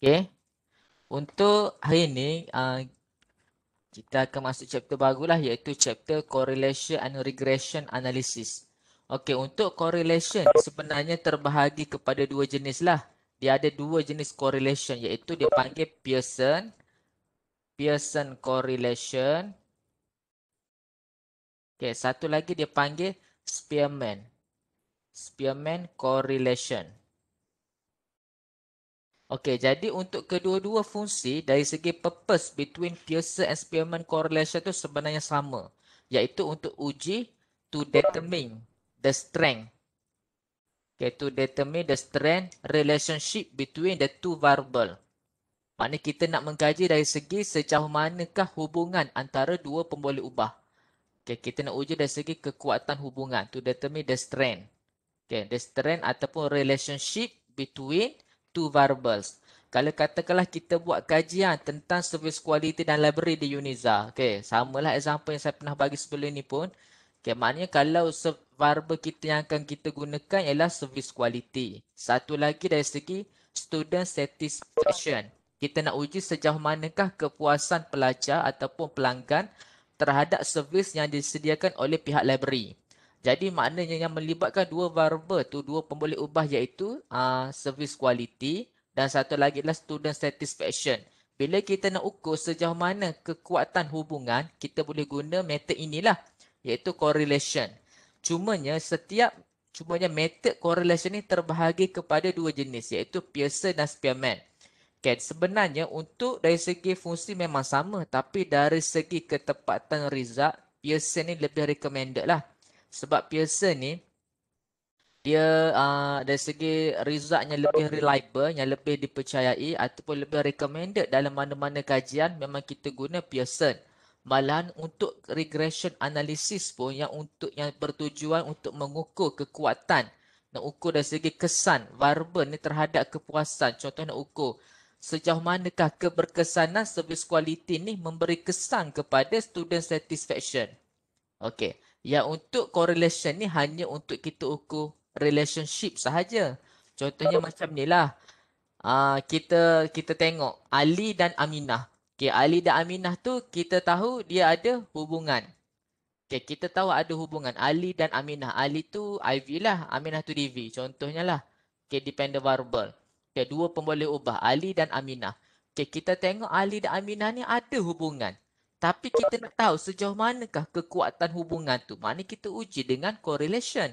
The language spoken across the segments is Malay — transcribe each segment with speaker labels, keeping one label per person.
Speaker 1: Okay. Untuk hari ini, uh, kita akan masuk chapter barulah iaitu chapter Correlation and Regression Analysis. Okay, untuk correlation sebenarnya terbahagi kepada dua jenis lah. Dia ada dua jenis correlation iaitu dia panggil Pearson. Pearson correlation. Okay, satu lagi dia panggil Spearman. Spearman correlation. Okey, jadi untuk kedua-dua fungsi dari segi purpose between Pearson and Spearman correlation tu sebenarnya sama. Iaitu untuk uji to determine the strength. Okay, to determine the strength relationship between the two variable. Maknanya kita nak mengkaji dari segi sejauh manakah hubungan antara dua pemboleh ubah. Okay, kita nak uji dari segi kekuatan hubungan to determine the strength. Okay, the strength ataupun relationship between two variables. Kalau katakanlah kita buat kajian tentang service quality dan library di Uniza. Okay, sama lah example yang saya pernah bagi sebelum ini pun. Okay, maknanya kalau variable kita yang akan kita gunakan ialah service quality. Satu lagi dari segi student satisfaction. Kita nak uji sejauh manakah kepuasan pelajar ataupun pelanggan terhadap servis yang disediakan oleh pihak library. Jadi maknanya yang melibatkan dua verba tu dua pemboleh ubah iaitu uh, service quality dan satu lagi adalah student satisfaction. Bila kita nak ukur sejauh mana kekuatan hubungan, kita boleh guna method inilah iaitu correlation. Cumanya setiap cumanya method correlation ni terbahagi kepada dua jenis iaitu Pearson dan Spearman. Okay, sebenarnya untuk dari segi fungsi memang sama tapi dari segi ketepatan result Pearson ni lebih recommended lah sebab Pearson ni dia uh, dari segi resultnya lebih reliable yang lebih dipercayai ataupun lebih recommended dalam mana-mana kajian memang kita guna Pearson malahan untuk regression analysis pun yang untuk yang bertujuan untuk mengukur kekuatan nak ukur dari segi kesan verbal ni terhadap kepuasan contoh nak ukur sejauh manakah keberkesanan service quality ni memberi kesan kepada student satisfaction okey yang untuk correlation ni hanya untuk kita ukur relationship sahaja. Contohnya oh. macam ni lah. Uh, kita kita tengok Ali dan Aminah. Okay, Ali dan Aminah tu kita tahu dia ada hubungan. Okay, kita tahu ada hubungan Ali dan Aminah. Ali tu IV lah. Aminah tu DV. Contohnya lah. Okay, dependent variable. Okay, dua pemboleh ubah. Ali dan Aminah. Okay, kita tengok Ali dan Aminah ni ada hubungan. Tapi kita nak tahu sejauh manakah kekuatan hubungan tu. Maknanya kita uji dengan correlation.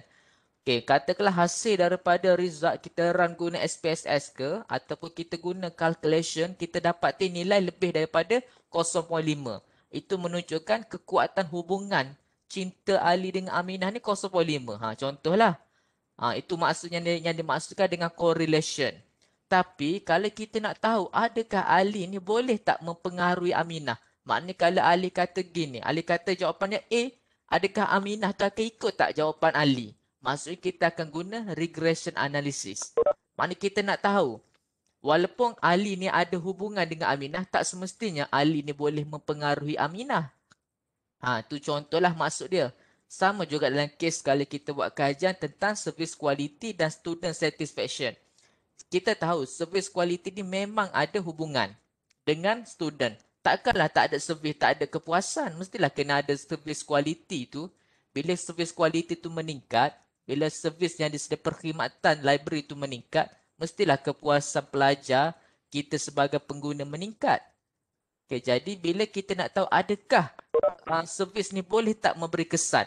Speaker 1: Okay, katakanlah hasil daripada result kita run guna SPSS ke ataupun kita guna calculation, kita dapat nilai lebih daripada 0.5. Itu menunjukkan kekuatan hubungan cinta Ali dengan Aminah ni 0.5. Ha, contohlah. Ha, itu maksudnya yang dimaksudkan dengan correlation. Tapi kalau kita nak tahu adakah Ali ni boleh tak mempengaruhi Aminah? Maknanya kalau Ali kata gini, Ali kata jawapannya A, eh, adakah Aminah tu akan ikut tak jawapan Ali? Maksudnya kita akan guna regression analysis. Maknanya kita nak tahu, walaupun Ali ni ada hubungan dengan Aminah, tak semestinya Ali ni boleh mempengaruhi Aminah. Ha, tu contohlah maksud dia. Sama juga dalam kes kali kita buat kajian tentang service quality dan student satisfaction. Kita tahu service quality ni memang ada hubungan dengan student takkanlah tak ada servis tak ada kepuasan mestilah kena ada servis kualiti tu bila servis kualiti tu meningkat bila servis yang disedia perkhidmatan library tu meningkat mestilah kepuasan pelajar kita sebagai pengguna meningkat okay, jadi bila kita nak tahu adakah uh, servis ni boleh tak memberi kesan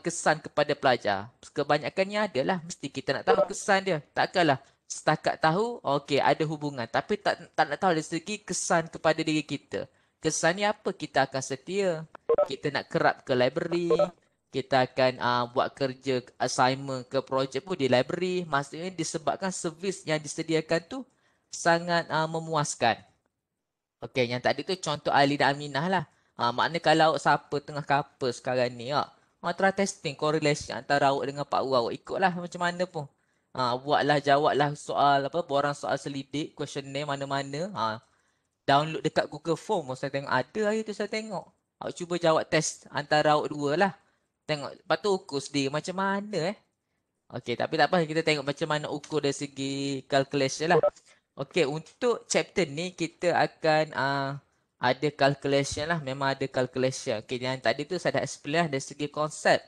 Speaker 1: kesan kepada pelajar kebanyakannya adalah mesti kita nak tahu kesan dia takkanlah setakat tahu okey ada hubungan tapi tak tak nak tahu dari segi kesan kepada diri kita kesan ni apa kita akan setia kita nak kerap ke library kita akan uh, buat kerja assignment ke projek pun di library maksudnya disebabkan servis yang disediakan tu sangat uh, memuaskan okey yang tadi tu contoh Ali dan Aminah lah uh, makna kalau siapa tengah kapal sekarang ni ah uh, Matra testing korelasi. antara awak dengan Pak Wu ikutlah macam mana pun ha, buatlah jawablah soal apa borang soal selidik questionnaire mana-mana ha, download dekat Google Form oh, saya tengok ada hari tu saya tengok awak cuba jawab test antara awak dua lah tengok lepas tu ukur sedih macam mana eh Okey, tapi tak apa kita tengok macam mana ukur dari segi calculation lah Okey, untuk chapter ni kita akan uh, ada calculation lah memang ada calculation Okey, yang tadi tu saya dah explain lah dari segi konsep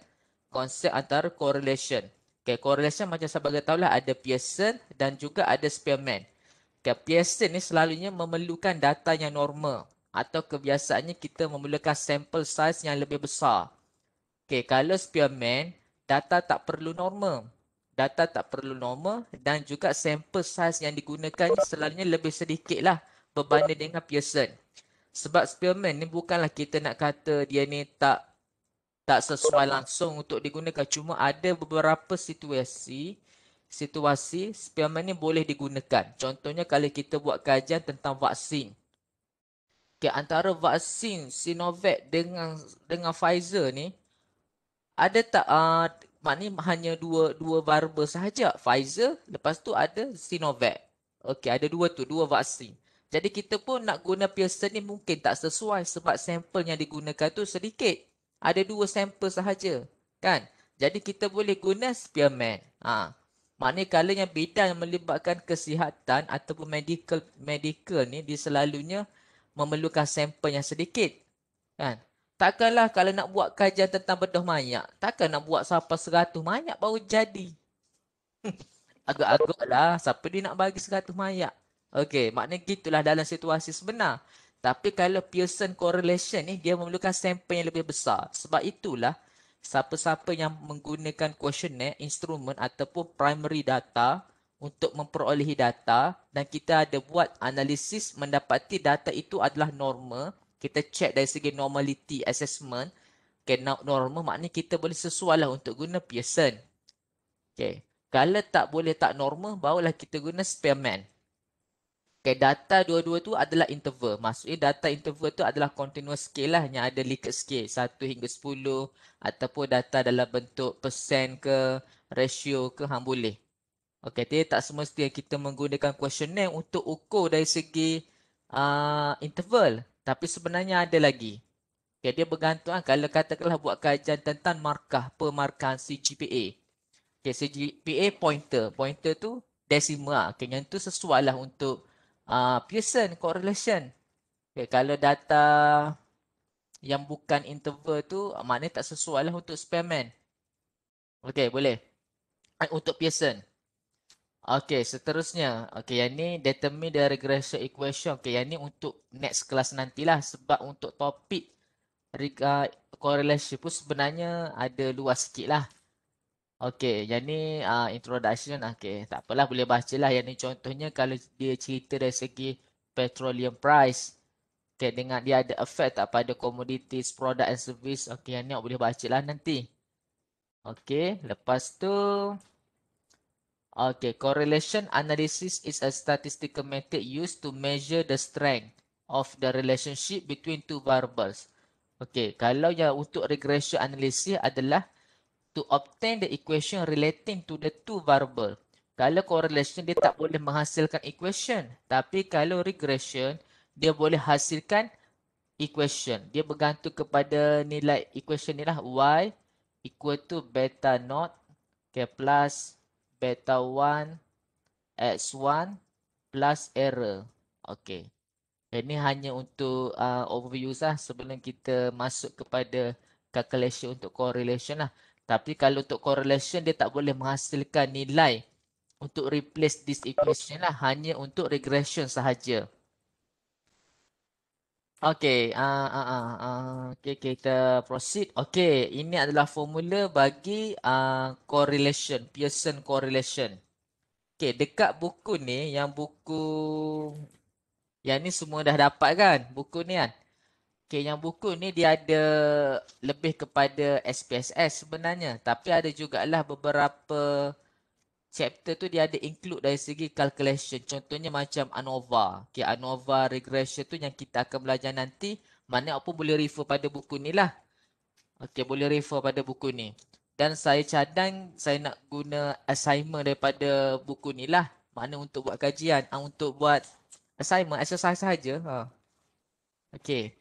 Speaker 1: konsep antara correlation Okay, korelasinya macam saya bagi tahu lah ada Pearson dan juga ada Spearman. Okay, Pearson ni selalunya memerlukan data yang normal atau kebiasaannya kita memerlukan sample size yang lebih besar. Okay, kalau Spearman, data tak perlu normal. Data tak perlu normal dan juga sample size yang digunakan selalunya lebih sedikit lah berbanding dengan Pearson. Sebab Spearman ni bukanlah kita nak kata dia ni tak tak sesuai langsung untuk digunakan cuma ada beberapa situasi situasi sperma ni boleh digunakan contohnya kalau kita buat kajian tentang vaksin okay, antara vaksin Sinovac dengan dengan Pfizer ni ada tak uh, ah, maknanya hanya dua dua barber sahaja Pfizer lepas tu ada Sinovac okey ada dua tu dua vaksin jadi kita pun nak guna Pearson ni mungkin tak sesuai sebab sampel yang digunakan tu sedikit ada dua sampel sahaja kan jadi kita boleh guna spearmint ha maknanya kalau yang bidang yang melibatkan kesihatan ataupun medical medical ni dia selalunya memerlukan sampel yang sedikit kan takkanlah kalau nak buat kajian tentang bedah mayat takkan nak buat sampai 100 mayat baru jadi agak-agaklah siapa dia nak bagi 100 mayat okey maknanya gitulah dalam situasi sebenar tapi kalau Pearson correlation ni dia memerlukan sampel yang lebih besar. Sebab itulah siapa-siapa yang menggunakan questionnaire, instrumen ataupun primary data untuk memperolehi data dan kita ada buat analisis mendapati data itu adalah normal. Kita check dari segi normality assessment. Okay, now normal maknanya kita boleh sesuai lah untuk guna Pearson. Okay. Kalau tak boleh tak normal, barulah kita guna Spearman. Okay, data dua-dua tu adalah interval. Maksudnya data interval tu adalah continuous scale lah yang ada Likert scale. Satu hingga sepuluh ataupun data dalam bentuk persen ke ratio ke hang boleh. Okay, jadi tak semestinya kita menggunakan questionnaire untuk ukur dari segi uh, interval. Tapi sebenarnya ada lagi. Okay, dia bergantung kan? kalau katakanlah buat kajian tentang markah pemarkahan CGPA. Okay, CGPA pointer. Pointer tu decimal. Okay, yang tu sesuai lah untuk uh, Pearson correlation. Okay, kalau data yang bukan interval tu ah, maknanya tak sesuai lah untuk Spearman. Okey, boleh. Ah, untuk Pearson. Okey, seterusnya. Okey, yang ni determine the regression equation. Okey, yang ni untuk next kelas nantilah sebab untuk topik uh, correlation pun sebenarnya ada luas sikit lah. Okey, yang ni uh, ah, introduction. Kan? Okey, tak apalah boleh bacalah. Yang ni contohnya kalau dia cerita dari segi petroleum price. Okey, dengan dia ada effect tak pada commodities, product and service. Okey, yang ni boleh baca lah nanti. Okey, lepas tu. Okey, correlation analysis is a statistical method used to measure the strength of the relationship between two variables. Okey, kalau yang untuk regression analysis adalah to obtain the equation relating to the two variable. Kalau correlation dia tak boleh menghasilkan equation, tapi kalau regression dia boleh hasilkan equation. Dia bergantung kepada nilai equation ni lah y equal to beta naught k plus beta 1 x 1 plus error. Okay. Ini hanya untuk uh, overview sah sebelum kita masuk kepada calculation untuk correlation lah. Tapi kalau untuk correlation dia tak boleh menghasilkan nilai untuk replace this equation lah hanya untuk regression sahaja. Okey, uh, uh, uh, okay, kita proceed. Okay, ini adalah formula bagi uh, correlation, Pearson correlation. Okay, dekat buku ni, yang buku, yang ni semua dah dapat kan? Buku ni kan? Okey, yang buku ni dia ada lebih kepada SPSS sebenarnya. Tapi ada jugalah beberapa chapter tu dia ada include dari segi calculation. Contohnya macam ANOVA. Okay, ANOVA regression tu yang kita akan belajar nanti. Mana apa boleh refer pada buku ni lah. Okey, boleh refer pada buku ni. Dan saya cadang saya nak guna assignment daripada buku ni lah. Mana untuk buat kajian. Ah, untuk buat assignment, exercise sahaja. Ha. Okey.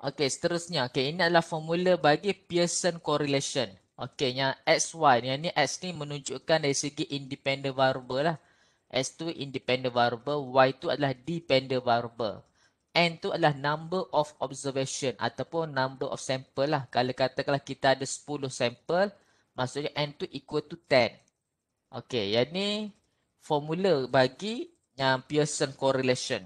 Speaker 1: Okey, seterusnya. Okey, ini adalah formula bagi Pearson correlation. Okey, yang X, Y. Yang ni X ni menunjukkan dari segi independent variable lah. X tu independent variable. Y tu adalah dependent variable. N tu adalah number of observation ataupun number of sample lah. Kalau katakanlah kita ada 10 sampel, maksudnya N tu equal to 10. Okey, yang ni formula bagi yang Pearson correlation.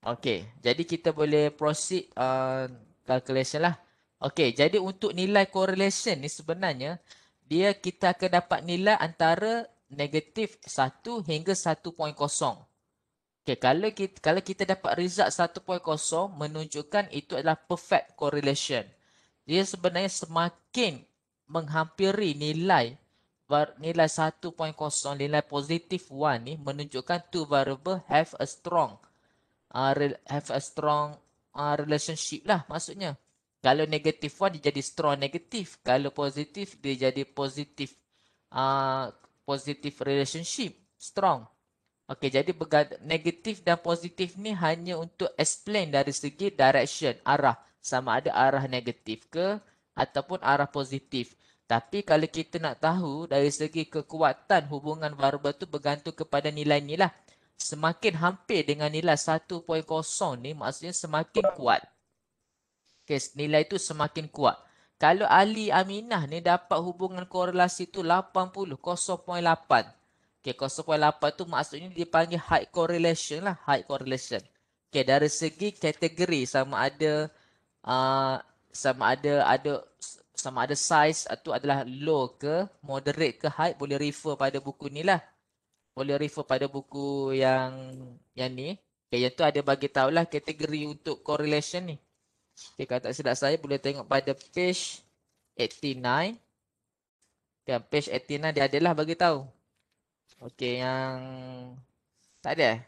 Speaker 1: Okey, jadi kita boleh proceed uh, calculation lah. Okey, jadi untuk nilai correlation ni sebenarnya dia kita akan dapat nilai antara negatif 1 hingga 1.0. Okey, kalau kita kalau kita dapat result 1.0 menunjukkan itu adalah perfect correlation. Dia sebenarnya semakin menghampiri nilai nilai 1.0 nilai positif 1 ni menunjukkan two variable have a strong correlation uh, have a strong uh, relationship lah maksudnya. Kalau negatif one dia jadi strong negatif. Kalau positif dia jadi positif uh, positif relationship strong. Okey jadi negatif dan positif ni hanya untuk explain dari segi direction arah sama ada arah negatif ke ataupun arah positif. Tapi kalau kita nak tahu dari segi kekuatan hubungan verbal tu bergantung kepada nilai nilai semakin hampir dengan nilai 1.0 ni maksudnya semakin kuat. Okay, nilai itu semakin kuat. Kalau Ali Aminah ni dapat hubungan korelasi tu 80, 0.8. Okay, 0.8 tu maksudnya dipanggil high correlation lah, high correlation. Okay, dari segi kategori sama ada uh, sama ada ada sama ada size atau adalah low ke moderate ke high boleh refer pada buku ni lah boleh refer pada buku yang yang ni. Okay, yang tu ada bagi tahu lah kategori untuk correlation ni. Okay, kalau tak silap saya boleh tengok pada page 89. Kan page 89 dia adalah bagi tahu. Okey yang tak ada.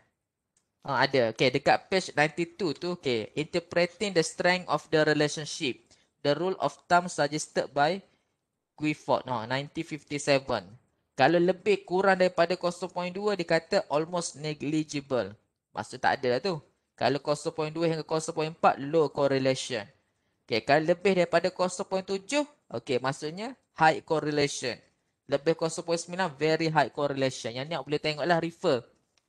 Speaker 1: Oh, ada. Okey dekat page 92 tu okey interpreting the strength of the relationship. The rule of thumb suggested by Guiford. No, 1957. Kalau lebih kurang daripada 0.2 dia kata almost negligible. Maksud tak ada lah tu. Kalau 0.2 hingga 0.4 low correlation. Okay, kalau lebih daripada 0.7, okay, maksudnya high correlation. Lebih 0.9, very high correlation. Yang ni aku boleh tengok lah refer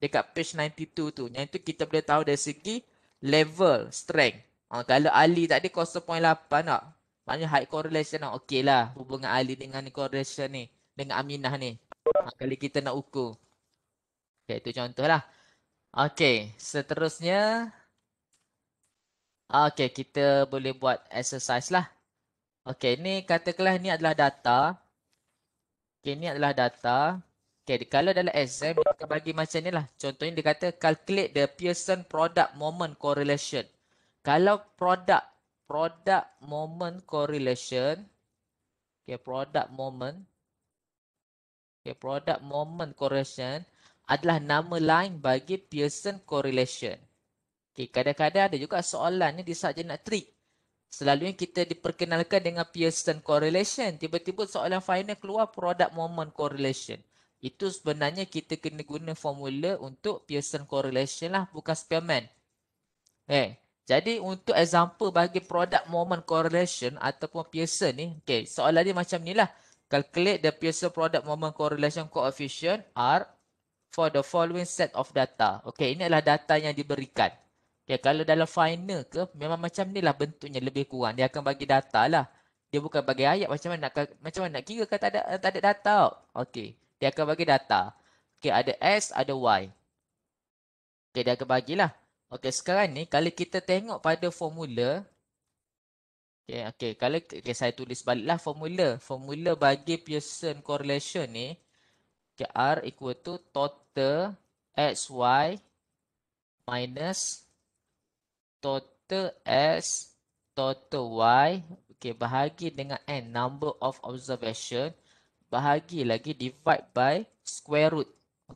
Speaker 1: dekat page 92 tu. Yang itu kita boleh tahu dari segi level strength. Ha, kalau Ali tadi 0.8 tak? Maksudnya high correlation tak? Okay lah hubungan Ali dengan correlation ni dengan Aminah ni ha, Kali kita nak ukur Okay itu lah. Okay seterusnya Okay kita boleh buat exercise lah Okay ni katakanlah ni adalah data Okay ni adalah data Okay kalau dalam exam dia akan bagi macam ni lah Contohnya dia kata calculate the Pearson product moment correlation Kalau product Product moment correlation Okay product moment okay, product moment correlation adalah nama lain bagi Pearson correlation. Okay, kadang-kadang ada juga soalan ni di saja nak trick. Selalunya kita diperkenalkan dengan Pearson correlation. Tiba-tiba soalan final keluar product moment correlation. Itu sebenarnya kita kena guna formula untuk Pearson correlation lah bukan Spearman. Okay. Jadi untuk example bagi product moment correlation ataupun Pearson ni. Okay, soalan dia macam ni lah calculate the Pearson product moment correlation coefficient R for the following set of data. Okay, ini adalah data yang diberikan. Okay, kalau dalam final ke, memang macam ni lah bentuknya lebih kurang. Dia akan bagi data lah. Dia bukan bagi ayat macam mana nak, macam mana nak kira kan tak ada, eh, tak ada data. okay. dia akan bagi data. Okay, ada S, ada Y. Okay, dia akan bagilah. Okay, sekarang ni kalau kita tengok pada formula, Okay, okay. Kalau okay, saya tulis baliklah formula. Formula bagi Pearson correlation ni. Okay, R equal to total XY minus total S total Y. Okay, bahagi dengan N, number of observation. Bahagi lagi divide by square root.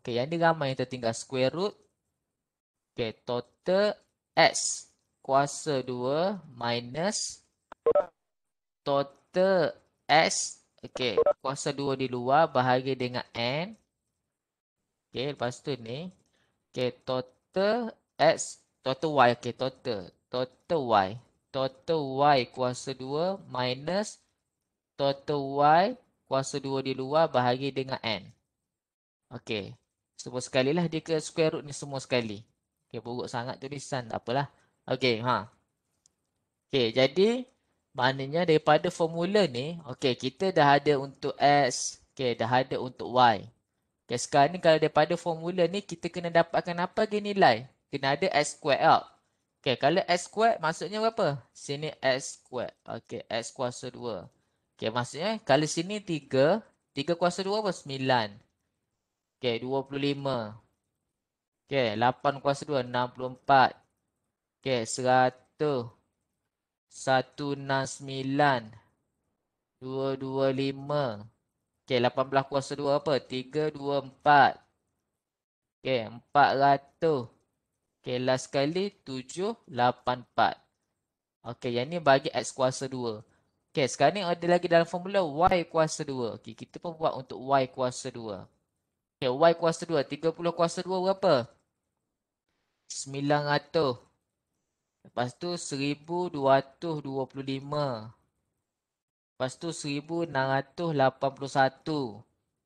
Speaker 1: Okay, yang ni ramai yang tertinggal square root. Okay, total S kuasa 2 minus 2 total S okey kuasa 2 di luar bahagi dengan n okey lepas tu ni okey total x total y okey total total y total y kuasa 2 minus total y kuasa 2 di luar bahagi dengan n okey semua sekali lah dia ke square root ni semua sekali okey buruk sangat tulisan tak apalah okey ha okey jadi Maknanya daripada formula ni, okey kita dah ada untuk x, okey dah ada untuk y. Okey sekarang ni kalau daripada formula ni kita kena dapatkan apa lagi nilai? Kena ada x squared out. Okey kalau x squared maksudnya berapa? Sini x squared. Okey x kuasa 2. Okey maksudnya kalau sini 3, 3 kuasa 2 apa? 9. Okey 25. Okey 8 kuasa 2 64. Okey 100. Satu enam sembilan dua 169 225 Okey 18 kuasa dua apa? tiga dua 324 Okey 400 Okey last sekali 784 Okey yang ni bagi X kuasa dua Okey sekarang ni ada lagi dalam formula Y kuasa dua Okey kita pun buat untuk Y kuasa dua Okey Y kuasa dua tiga puluh kuasa 2 berapa? 900 Lepas tu 1225. Lepas tu 1681.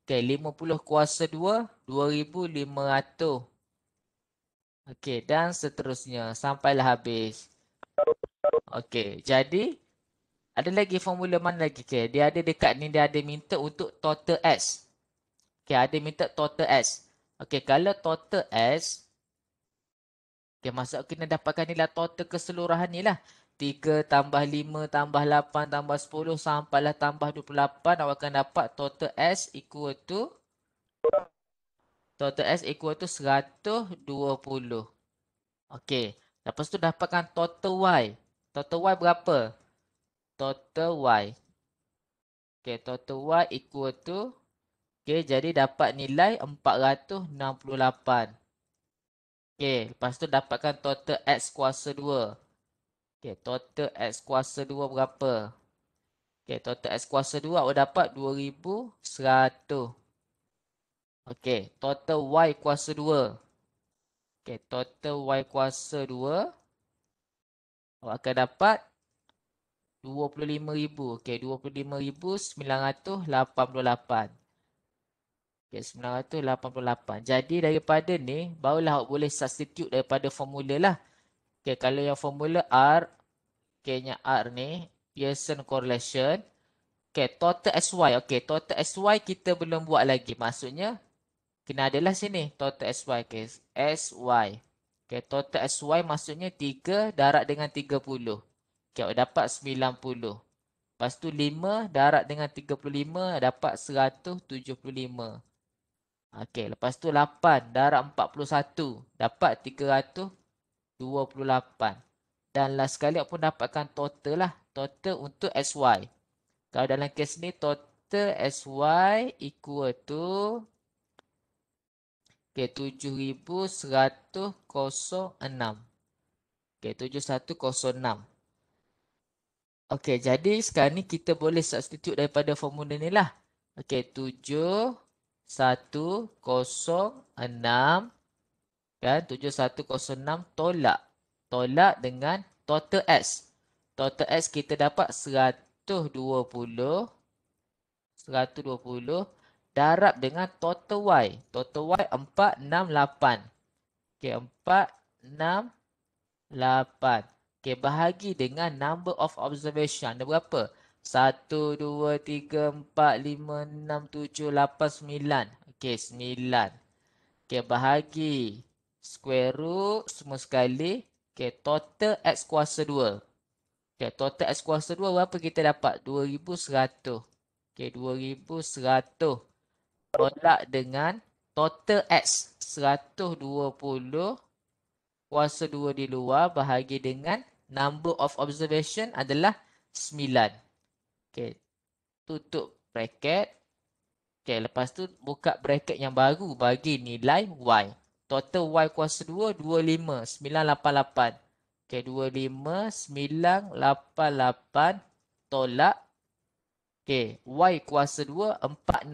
Speaker 1: Okey, 50 kuasa 2 2500. Okey, dan seterusnya sampailah habis. Okey, jadi ada lagi formula mana lagi? Okay, dia ada dekat ni, dia ada minta untuk total S. Okay, ada minta total S. Okey kalau total S, Okay, maksud kena dapatkan nilai total keseluruhan ni lah. 3 tambah 5 tambah 8 tambah 10 sampailah tambah 28. Awak akan dapat total S equal to. Total S equal to 120. Okey. Lepas tu dapatkan total Y. Total Y berapa? Total Y. Okey. Total Y equal to. Okey. Jadi dapat nilai 468. 468. Okey, lepas tu dapatkan total X kuasa 2. Okey, total X kuasa 2 berapa? Okey, total X kuasa 2 awak dapat 2,100. Okey, total Y kuasa 2. Okey, total Y kuasa 2. Awak akan dapat 25,000. Okay, 25,988. 988. Jadi daripada ni barulah awak boleh substitute daripada formula lah. Okey kalau yang formula R okeynya R ni Pearson correlation okey total SY okey total SY kita belum buat lagi maksudnya kena adalah sini total SY okay. SY okey total SY maksudnya 3 darat dengan 30 okey awak dapat 90 lepas tu 5 darat dengan 35 dapat 175 Okey, lepas tu 8 darab 41 dapat 328. Dan last sekali aku pun dapatkan total lah. Total untuk SY. Kalau dalam kes ni total SY equal to okay, 7106. Okey, 7106. Okey, jadi sekarang ni kita boleh substitute daripada formula ni lah. Okey, 7106 satu kosong enam kan tujuh satu kosong enam tolak tolak dengan total x total x kita dapat seratus dua puluh seratus dua puluh darab dengan total y total y empat enam lapan okay empat enam lapan okay bahagi dengan number of observation ada berapa satu, dua, tiga, empat, lima, enam, tujuh, lapan, sembilan. Okey, sembilan. Okey, bahagi square root semua sekali. Okey, total X kuasa dua. Okey, total X kuasa dua berapa kita dapat? Dua ribu seratus. Okey, dua ribu seratus. Tolak dengan total X. seratus dua puluh. Kuasa dua di luar bahagi dengan number of observation adalah sembilan. Okey. Tutup bracket. Okey, lepas tu buka bracket yang baru bagi nilai y. Total y kuasa 2 25 988. Okey 25988 tolak okey y kuasa 2 468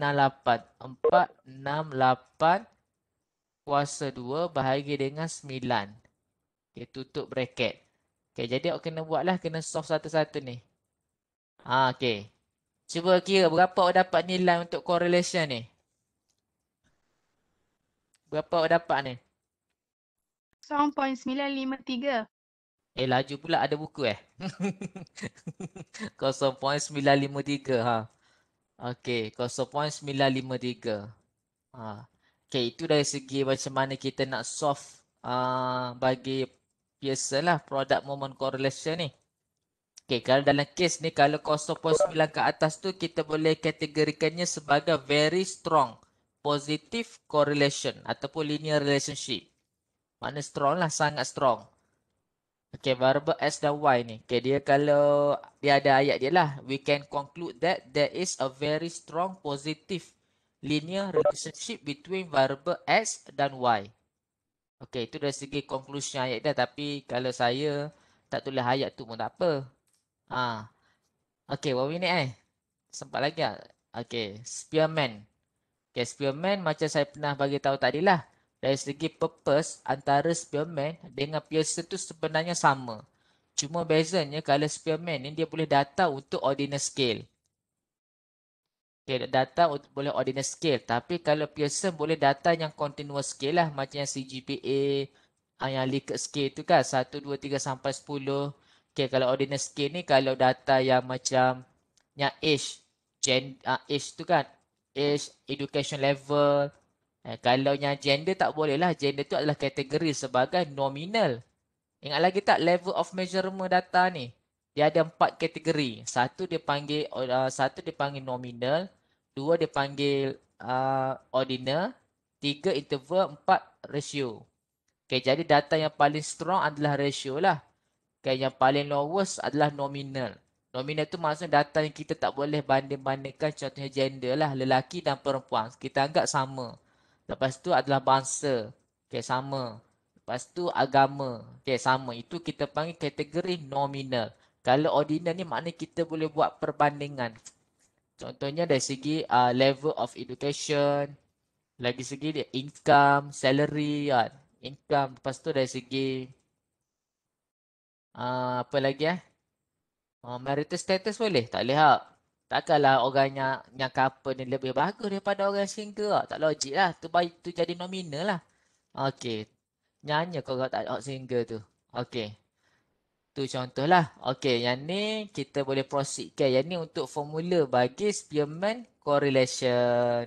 Speaker 1: kuasa 2 bahagi dengan 9 okey tutup bracket okey jadi awak kena buatlah kena solve satu-satu ni Ah, okay. Cuba kira berapa awak dapat nilai untuk correlation ni. Berapa awak dapat ni? 0.953. Eh, laju pula ada buku eh. 0.953 ha. Okay, 0.953. Ha. Okay, itu dari segi macam mana kita nak solve uh, bagi biasalah product moment correlation ni. Okay, kalau dalam kes ni kalau 0.9 ke atas tu kita boleh kategorikannya sebagai very strong positive correlation ataupun linear relationship. Mana strong lah, sangat strong. Okay, variable X dan Y ni. Okay, dia kalau dia ada ayat dia lah. We can conclude that there is a very strong positive linear relationship between variable X dan Y. Okay, itu dari segi conclusion ayat dia. Tapi kalau saya tak tulis ayat tu pun tak apa. Ha. Ah. Okey, berapa minit eh? Sempat lagi tak? Okey, Spearman. Okay, Spearman macam saya pernah bagi tahu tadi lah. Dari segi purpose antara Spearman dengan Piercer tu sebenarnya sama. Cuma bezanya kalau Spearman ni dia boleh data untuk ordinal scale. Okay, data untuk boleh ordinal scale. Tapi kalau Pearson boleh data yang continuous scale lah. Macam yang CGPA, yang Likert scale tu kan. 1, 2, 3 sampai 10. Okay, kalau ordinal scale ni kalau data yang macam yang age gen, uh, age tu kan age education level eh, kalau yang gender tak boleh lah gender tu adalah kategori sebagai nominal ingat lagi tak level of measurement data ni dia ada empat kategori satu dia panggil uh, satu dia panggil nominal dua dia panggil uh, ordinal tiga interval empat ratio okay, jadi data yang paling strong adalah ratio lah Okay, yang paling lowest adalah nominal. Nominal tu maksudnya data yang kita tak boleh banding-bandingkan contohnya gender lah, lelaki dan perempuan. Kita anggap sama. Lepas tu adalah bangsa. Okay, sama. Lepas tu agama. Okay, sama. Itu kita panggil kategori nominal. Kalau ordinal ni maknanya kita boleh buat perbandingan. Contohnya dari segi uh, level of education, lagi segi income, salary, uh, income. Lepas tu dari segi Ah, apa lagi eh? Uh, marital status boleh? Tak boleh tak? Takkanlah orang yang, yang couple ni lebih bagus daripada orang single tak? Tak logik lah. Tu, baik tu jadi nominal lah. Okay. Nyanyi kau tak ada single tu. Okay. Tu contohlah. Okay. Yang ni kita boleh proceedkan. Yang ni untuk formula bagi Spearman correlation.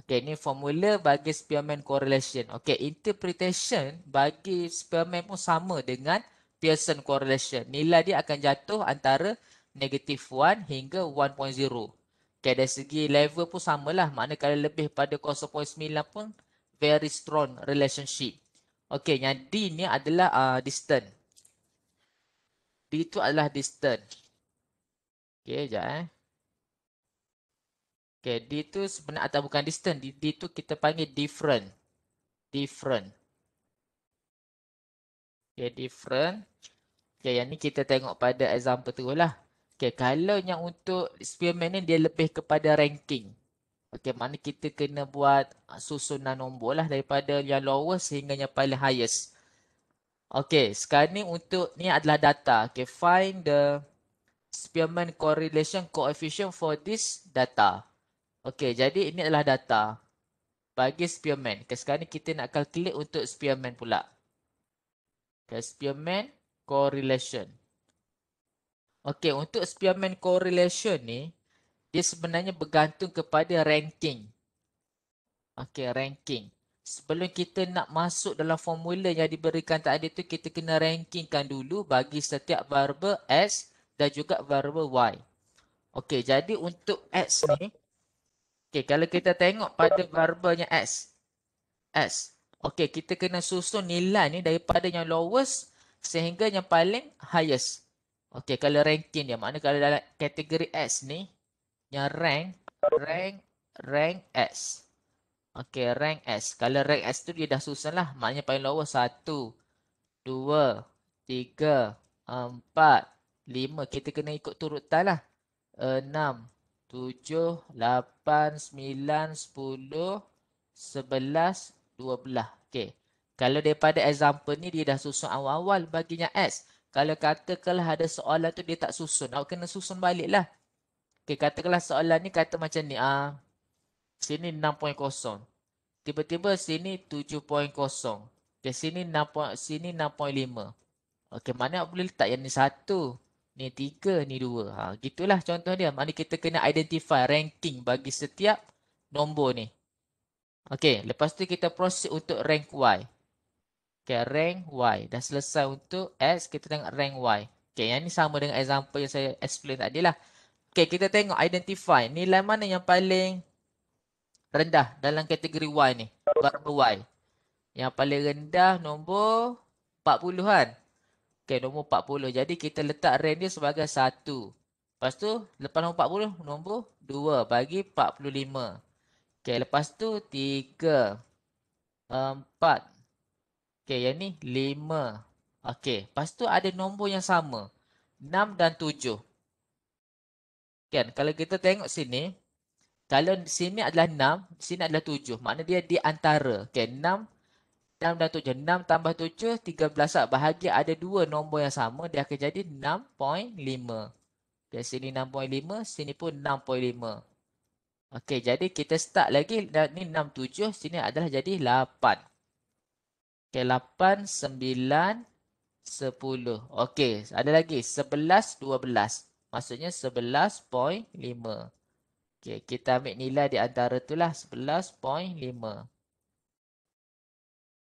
Speaker 1: Okay. Ni formula bagi Spearman correlation. Okay. Interpretation bagi Spearman pun sama dengan Pearson correlation. Nilai dia akan jatuh antara negatif 1 hingga 1.0. Okay, dari segi level pun samalah. Maknanya kalau lebih pada 0.9 pun very strong relationship. Okay, yang D ni adalah uh, distant. D tu adalah distance. Okay, sekejap eh. Okay, D tu sebenarnya atau bukan distance D, D tu kita panggil different. Different. Okay, different. Okay, yang ni kita tengok pada example tu lah. Okay, kalau yang untuk experiment ni dia lebih kepada ranking. Okay, mana kita kena buat susunan nombor lah daripada yang lower sehingga yang paling highest. Okay, sekarang ni untuk ni adalah data. Okay, find the experiment correlation coefficient for this data. Okay, jadi ini adalah data bagi experiment. Okay, sekarang ni kita nak calculate untuk experiment pula. Spearman correlation. Okey, untuk Spearman correlation ni dia sebenarnya bergantung kepada ranking. Okey, ranking. Sebelum kita nak masuk dalam formula yang diberikan tak ada tu kita kena rankingkan dulu bagi setiap variable S dan juga variable Y. Okey, jadi untuk S ni Okey, kalau kita tengok pada verbanya S. S. Okey, kita kena susun nilai ni daripada yang lowest sehingga yang paling highest. Okey, kalau ranking dia, maknanya kalau dalam kategori S ni, yang rank, rank, rank S. Okey, rank S. Kalau rank S tu dia dah susun lah. Maknanya paling lowest 1, 2, 3, 4, 5. Kita kena ikut turutan lah. 6, 7, 8, 9, 10, 11, dua belah. Okey. Kalau daripada example ni dia dah susun awal-awal baginya S. Kalau kata kalau ada soalan tu dia tak susun. Awak kena susun balik baliklah. Okey, kalau soalan ni kata macam ni. Ah, sini 6.0. Tiba-tiba sini 7.0. Okey, sini 6. Sini 6.5. Okey, mana awak boleh letak yang ni satu, ni tiga, ni dua. Ha, gitulah contoh dia. Mana kita kena identify ranking bagi setiap nombor ni. Okey, lepas tu kita proses untuk rank Y. Okey, rank Y. Dah selesai untuk X, kita tengok rank Y. Okey, yang ni sama dengan example yang saya explain tadi lah. Okey, kita tengok identify nilai mana yang paling rendah dalam kategori Y ni. Baru Y. Yang paling rendah nombor 40 kan. Okey, nombor 40. Jadi kita letak rank dia sebagai 1. Lepas tu, lepas nombor 40, nombor 2 bagi 45. Okey, lepas tu 3 4 Okey, yang ni 5 Okey, lepas tu ada nombor yang sama 6 dan 7 Kan, kalau kita tengok sini Kalau sini adalah 6 Sini adalah 7 Maknanya dia di antara Okey, 6 6 dan 7 6 tambah 7 13 Bahagia ada dua nombor yang sama Dia akan jadi 6.5 Okey, sini 6.5 Sini pun 6.5 Okey, jadi kita start lagi. ni 6, 7. Sini adalah jadi 8. Okey, 8, 9, 10. Okey, ada lagi. 11, 12. Maksudnya 11.5. Okey, kita ambil nilai di antara tu lah. 11.5.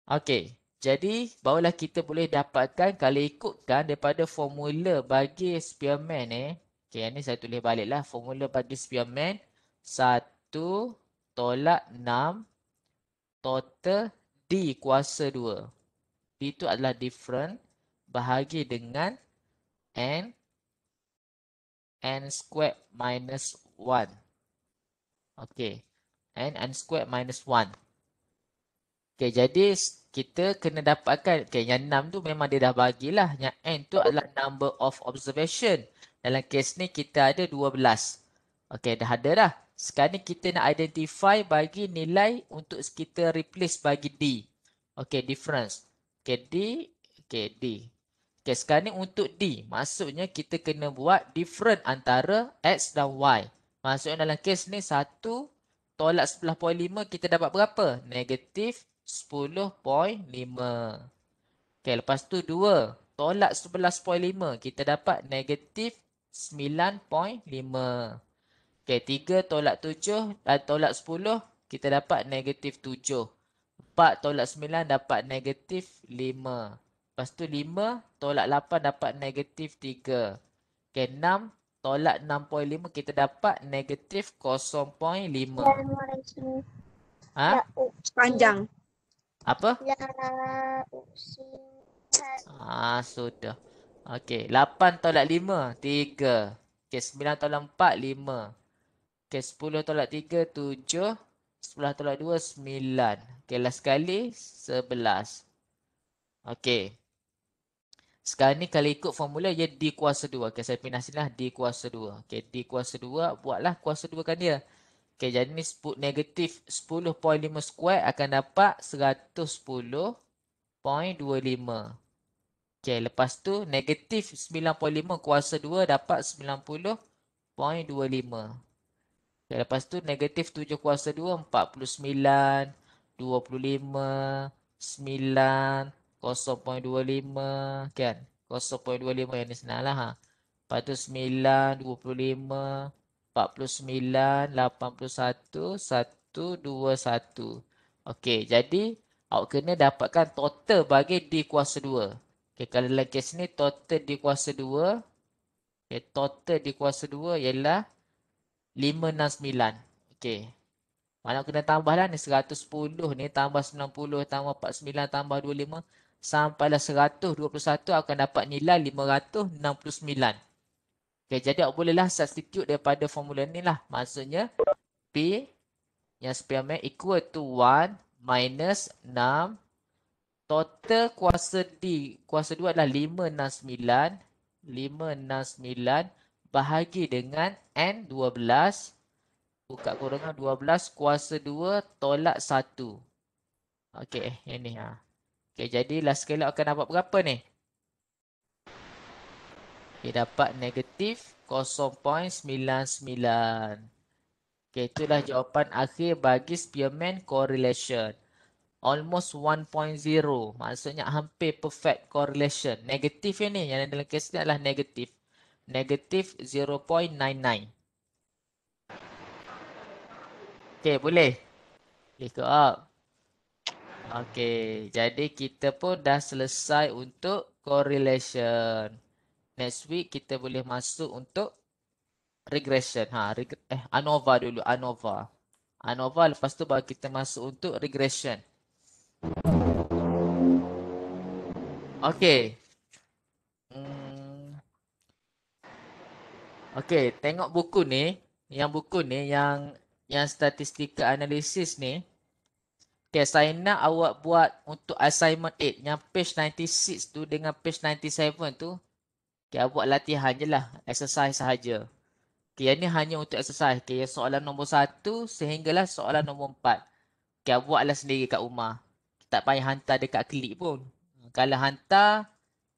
Speaker 1: Okey, jadi barulah kita boleh dapatkan kalau ikutkan daripada formula bagi spearman eh. Okey, ni saya tulis baliklah Formula bagi spearman satu tolak enam total D kuasa dua, D itu adalah different bahagi dengan N N squared minus one, okay N N squared minus one, okay jadi kita kena dapatkan okay, yang 6 tu memang dia dah bagilah. Yang N tu adalah number of observation. Dalam kes ni kita ada dua belas, okay dah ada dah. Sekarang kita nak identify bagi nilai untuk kita replace bagi D. Okay, difference. Okay, D. Okay, D. Okay, sekarang ni untuk D. Maksudnya kita kena buat different antara X dan Y. Maksudnya dalam kes ni 1 tolak 10.5 kita dapat berapa? Negatif 10.5. Okay, lepas tu 2 tolak 11.5 kita dapat negatif 9.5. Okey, 3 tolak 7 dan tolak 10 kita dapat negatif 7. 4 tolak 9 dapat negatif 5. Lepas tu 5 tolak 8 dapat negatif 3. Okey, 6 tolak 6.5 kita dapat negatif 0.5. Ha? Panjang. Apa? Ah, sudah. Okey, 8 tolak 5, 3. Okey, 9 tolak 4, 5. Okey, 10 tolak 3, 7. 10 tolak 2, 9. Okey, last kali 11. Okey. Sekarang ni kalau ikut formula, ia D kuasa 2. Okey, saya pindah sini lah, D kuasa 2. Okey, D kuasa 2, buatlah kuasa 2 kan dia. Okey, jadi ni negatif 10.5 square akan dapat 110.25. Okey, lepas tu negatif 9.5 kuasa 2 dapat 90.25. Dan lepas tu negatif 7 kuasa 2 49 25 9 0.25 kan 0.25 yang ni senang lah ha. Lepas tu 9 25 49 81 1 2 1 Okey jadi awak kena dapatkan total bagi D kuasa 2 Okey kalau dalam kes ni total D kuasa 2 okay, Total D kuasa 2 ialah 569. Okey. Mana kena tambah lah ni 110 ni tambah 90 tambah 49 tambah 25 sampailah 121 akan dapat nilai 569. Okey jadi awak bolehlah substitute daripada formula ni lah. Maksudnya P yang spearman equal to 1 minus 6 total kuasa D kuasa 2 adalah 569 569 bahagi dengan N12 buka kurungan 12 kuasa 2 tolak 1. Okey, ini ha. Okey, jadi last scalar akan dapat berapa ni? Okey, dapat negatif 0.99. Okey, itulah jawapan akhir bagi Spearman correlation. Almost 1.0. Maksudnya hampir perfect correlation. Negatif ni, yang dalam kes ni adalah negatif negatif 0.99. Okey, boleh? Boleh ke? Ah. Okey, jadi kita pun dah selesai untuk correlation. Next week kita boleh masuk untuk regression. Ha, reg eh, ANOVA dulu, ANOVA. ANOVA lepas tu baru kita masuk untuk regression. Okey. Okey, tengok buku ni, yang buku ni yang yang statistika analisis ni. Okey, saya nak awak buat untuk assignment 8 yang page 96 tu dengan page 97 tu. Okey, awak buat latihan lah, exercise sahaja. Okey, ini hanya untuk exercise. Okey, soalan nombor 1 sehinggalah soalan nombor 4. Okey, buatlah sendiri kat rumah. Tak payah hantar dekat klik pun. Kalau hantar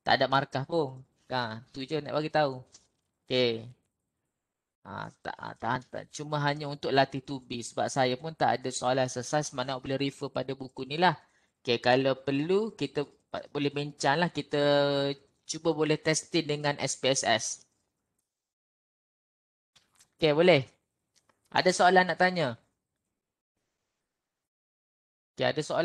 Speaker 1: tak ada markah pun. Ha, tu je nak bagi tahu. Okey. Ah, tak, ah, tak, tak, Cuma hanya untuk latih to be sebab saya pun tak ada soalan selesai mana boleh refer pada buku ni lah. Okay, kalau perlu kita boleh bincang lah. Kita cuba boleh testing dengan SPSS. Okay, boleh? Ada soalan nak tanya? Okay, ada soalan?